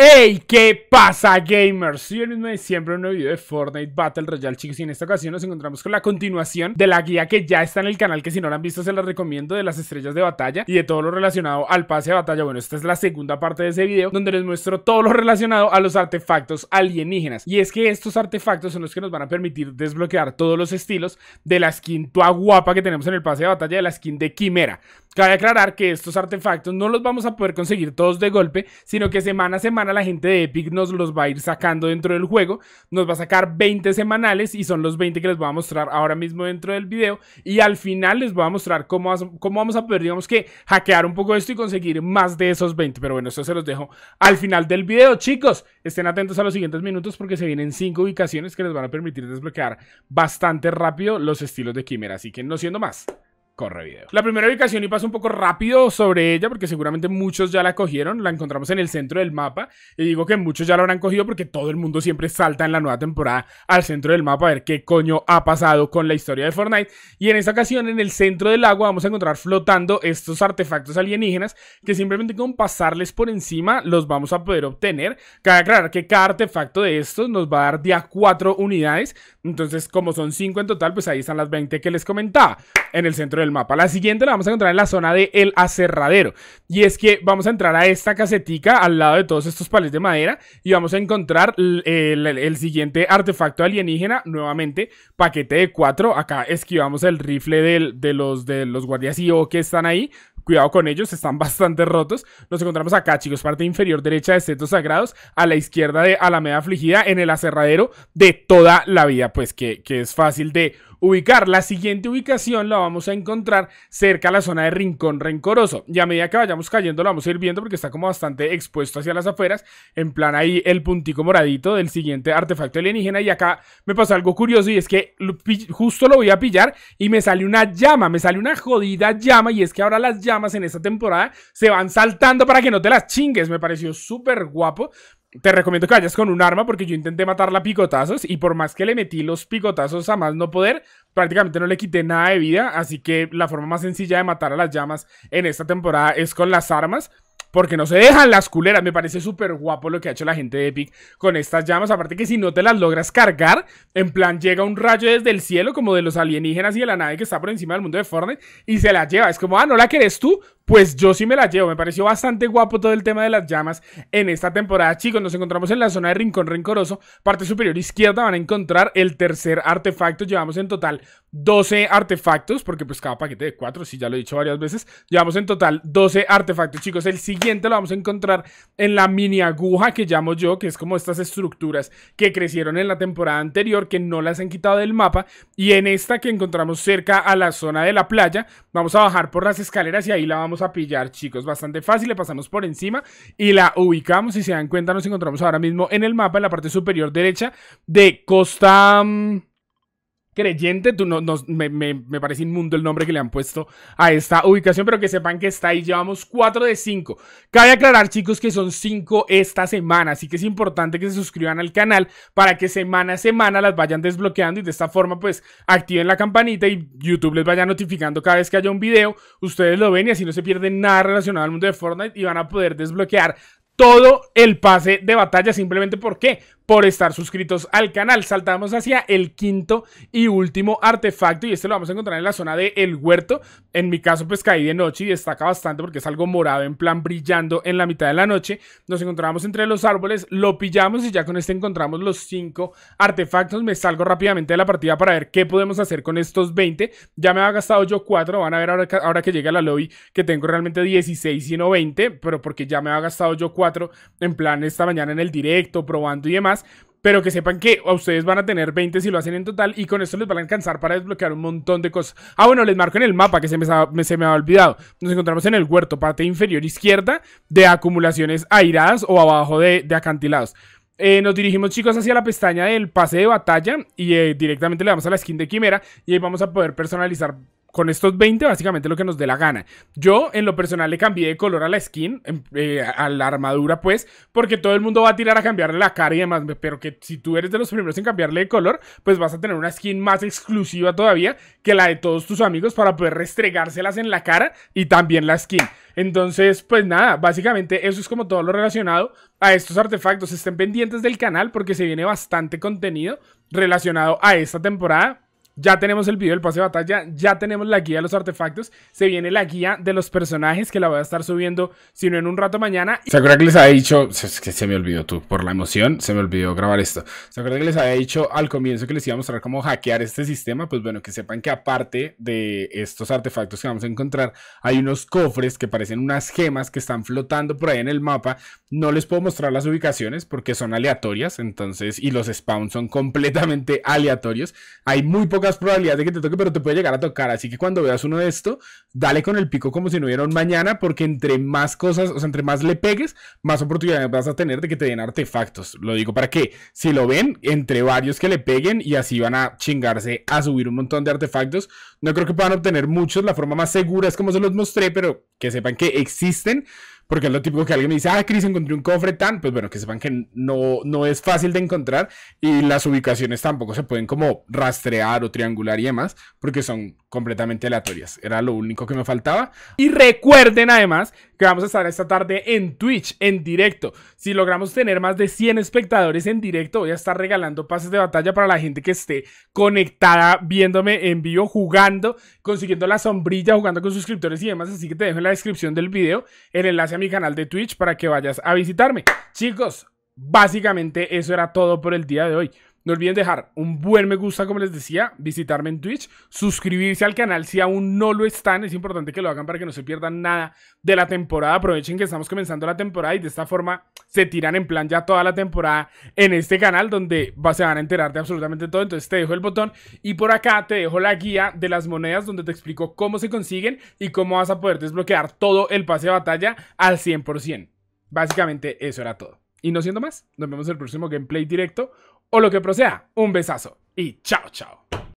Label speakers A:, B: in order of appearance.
A: ¡Hey! ¿Qué pasa, gamers? Soy el mismo de siempre un nuevo video de Fortnite Battle Royale, chicos, y en esta ocasión nos encontramos con la continuación de la guía que ya está en el canal, que si no la han visto se la recomiendo, de las estrellas de batalla y de todo lo relacionado al pase de batalla. Bueno, esta es la segunda parte de ese video, donde les muestro todo lo relacionado a los artefactos alienígenas. Y es que estos artefactos son los que nos van a permitir desbloquear todos los estilos de la skin Tua Guapa que tenemos en el pase de batalla, de la skin de Quimera. Cabe aclarar que estos artefactos no los vamos a poder conseguir todos de golpe, sino que semana a semana la gente de Epic nos los va a ir sacando dentro del juego. Nos va a sacar 20 semanales y son los 20 que les voy a mostrar ahora mismo dentro del video. Y al final les voy a mostrar cómo, cómo vamos a poder, digamos que, hackear un poco esto y conseguir más de esos 20. Pero bueno, eso se los dejo al final del video. Chicos, estén atentos a los siguientes minutos porque se vienen 5 ubicaciones que les van a permitir desbloquear bastante rápido los estilos de Quimera. Así que no siendo más corre video. La primera ubicación, y paso un poco rápido sobre ella, porque seguramente muchos ya la cogieron, la encontramos en el centro del mapa, y digo que muchos ya la habrán cogido porque todo el mundo siempre salta en la nueva temporada al centro del mapa a ver qué coño ha pasado con la historia de Fortnite, y en esta ocasión en el centro del agua vamos a encontrar flotando estos artefactos alienígenas que simplemente con pasarles por encima los vamos a poder obtener. Cabe aclarar que cada artefacto de estos nos va a dar día 4 unidades, entonces como son 5 en total, pues ahí están las 20 que les comentaba en el centro del mapa. La siguiente la vamos a encontrar en la zona de El Aserradero. Y es que vamos a entrar a esta casetica al lado de todos estos palés de madera y vamos a encontrar el, siguiente artefacto alienígena, nuevamente paquete de cuatro, Acá esquivamos el rifle de, los, de los guardias IO que están ahí cuidado con ellos, están bastante rotos. Nos encontramos acá, chicos, parte inferior derecha de Setos Sagrados, a la izquierda de Alameda Afligida, en el aserradero de toda la vida, pues que es fácil de ubicar. La siguiente ubicación la vamos a encontrar cerca a la zona de Rincón Rencoroso. Y a medida que vayamos cayendo la vamos a ir viendo porque está como bastante expuesto hacia las afueras. En plan ahí el puntico moradito del siguiente artefacto alienígena. Y acá me pasó algo curioso y es que justo lo voy a pillar y me sale una llama. Me sale una jodida llama y es que ahora las llamas en esta temporada se van saltando para que no te las chingues. Me pareció súper guapo te recomiendo que vayas con un arma porque yo intenté matarla a picotazos y por más que le metí los picotazos a más no poder, prácticamente no le quité nada de vida, así que la forma más sencilla de matar a las llamas en esta temporada es con las armas. Porque no se dejan las culeras, me parece súper guapo lo que ha hecho la gente de Epic con estas llamas. Aparte que si no te las logras cargar, en plan llega un rayo desde el cielo como de los alienígenas y de la nave que está por encima del mundo de Fortnite y se la lleva. Es como, ah, no la querés tú, pues yo sí me la llevo. Me pareció bastante guapo todo el tema de las llamas en esta temporada, chicos. Nos encontramos en la zona de Rincón Rencoroso, parte superior izquierda. Van a encontrar el tercer artefacto. Llevamos en total 12 artefactos, porque pues cada paquete de 4, sí, ya lo he dicho varias veces. Llevamos en total 12 artefactos, chicos. El siguiente lo vamos a encontrar en la mini aguja que llamo yo, que es como estas estructuras que crecieron en la temporada anterior, que no las han quitado del mapa. Y en esta que encontramos cerca a la zona de la playa, vamos a bajar por las escaleras y ahí la vamos a pillar, chicos. Bastante fácil, le pasamos por encima y la ubicamos. Si se dan cuenta, nos encontramos ahora mismo en el mapa, en la parte superior derecha de Costa... Mm, creyente. Tú no, me, parece inmundo el nombre que le han puesto a esta ubicación, pero que sepan que está ahí. Llevamos 4 de 5. Cabe aclarar, chicos, que son 5 esta semana, así que es importante que se suscriban al canal para que semana a semana las vayan desbloqueando y de esta forma, pues, activen la campanita y YouTube les vaya notificando cada vez que haya un video. Ustedes lo ven y así no se pierden nada relacionado al mundo de Fortnite y van a poder desbloquear todo el pase de batalla simplemente porque por estar suscritos al canal. Saltamos hacia el quinto y último artefacto y este lo vamos a encontrar en la zona de El Huerto. En mi caso pues caí de noche y destaca bastante porque es algo morado en plan brillando en la mitad de la noche. Nos encontramos entre los árboles, lo pillamos y ya con este encontramos los cinco artefactos. Me salgo rápidamente de la partida para ver qué podemos hacer con estos 20. Ya me ha gastado yo 4, van a ver ahora que, ahora llegue a la lobby que tengo realmente 16 y no 20, pero porque ya me ha gastado yo 4 en plan esta mañana en el directo, probando y demás pero que sepan que ustedes van a tener 20 si lo hacen en total y con esto les van a alcanzar para desbloquear un montón de cosas. Ah, bueno, les marco en el mapa que se me, ha se me olvidado. Nos encontramos en el huerto, parte inferior izquierda de acumulaciones airadas o abajo de, acantilados. Eh, nos dirigimos chicos hacia la pestaña del pase de batalla y eh, directamente le damos a la skin de quimera y ahí vamos a poder personalizar con estos 20 básicamente lo que nos dé la gana. Yo en lo personal le cambié de color a la skin, em, eh, a la armadura pues, porque todo el mundo va a tirar a cambiarle la cara y demás, pero que si tú eres de los primeros en cambiarle de color, pues vas a tener una skin más exclusiva todavía que la de todos tus amigos para poder restregárselas en la cara y también la skin. Entonces, pues nada, básicamente eso es como todo lo relacionado a estos artefactos. Estén pendientes del canal porque se viene bastante contenido relacionado a esta temporada ya tenemos el video del pase de batalla, ya tenemos la guía de los artefactos, se viene la guía de los personajes que la voy a estar subiendo, sino en un rato mañana. ¿Se acuerda que les había dicho? Es que se me olvidó tú, por la emoción, se me olvidó grabar esto. ¿Se acuerdan que les había dicho al comienzo que les iba a mostrar cómo hackear este sistema? Pues bueno, que sepan que aparte de estos artefactos que vamos a encontrar, hay unos cofres que parecen unas gemas que están flotando por ahí en el mapa. No les puedo mostrar las ubicaciones porque son aleatorias, entonces, y los spawns son completamente aleatorios. Hay muy pocas las probabilidades de que te toque, pero te puede llegar a tocar. Así que cuando veas uno de esto, dale con el pico como si no hubiera un mañana, porque entre más cosas, o sea, entre más le pegues, más oportunidades vas a tener de que te den artefactos. Lo digo para que, si lo ven, entre varios que le peguen y así van a chingarse a subir un montón de artefactos. No creo que puedan obtener muchos, la forma más segura es como se los mostré, pero que sepan que existen. Porque es lo típico que alguien me dice, ah, Chris, encontré un cofre tan, pues bueno, que sepan que no, no es fácil de encontrar y las ubicaciones tampoco se pueden como rastrear o triangular y demás, porque son completamente aleatorias. Era lo único que me faltaba. Y recuerden además que vamos a estar esta tarde en Twitch, en directo. Si logramos tener más de 100 espectadores en directo, voy a estar regalando pases de batalla para la gente que esté conectada, viéndome en vivo, jugando, consiguiendo la sombrilla, jugando con suscriptores y demás. Así que te dejo en la descripción del video el enlace a mi canal de Twitch para que vayas a visitarme. Chicos, básicamente eso era todo por el día de hoy. No olviden dejar un buen me gusta, como les decía, visitarme en Twitch, suscribirse al canal si aún no lo están. Es importante que lo hagan para que no se pierdan nada de la temporada. Aprovechen que estamos comenzando la temporada y de esta forma se tiran en plan ya toda la temporada en este canal donde se van a enterar de absolutamente todo. Entonces te dejo el botón y por acá te dejo la guía de las monedas donde te explico cómo se consiguen y cómo vas a poder desbloquear todo el pase de batalla al 100%. Básicamente eso era todo. Y no siendo más, nos vemos en el próximo gameplay directo o lo que proceda, un besazo y chao chao.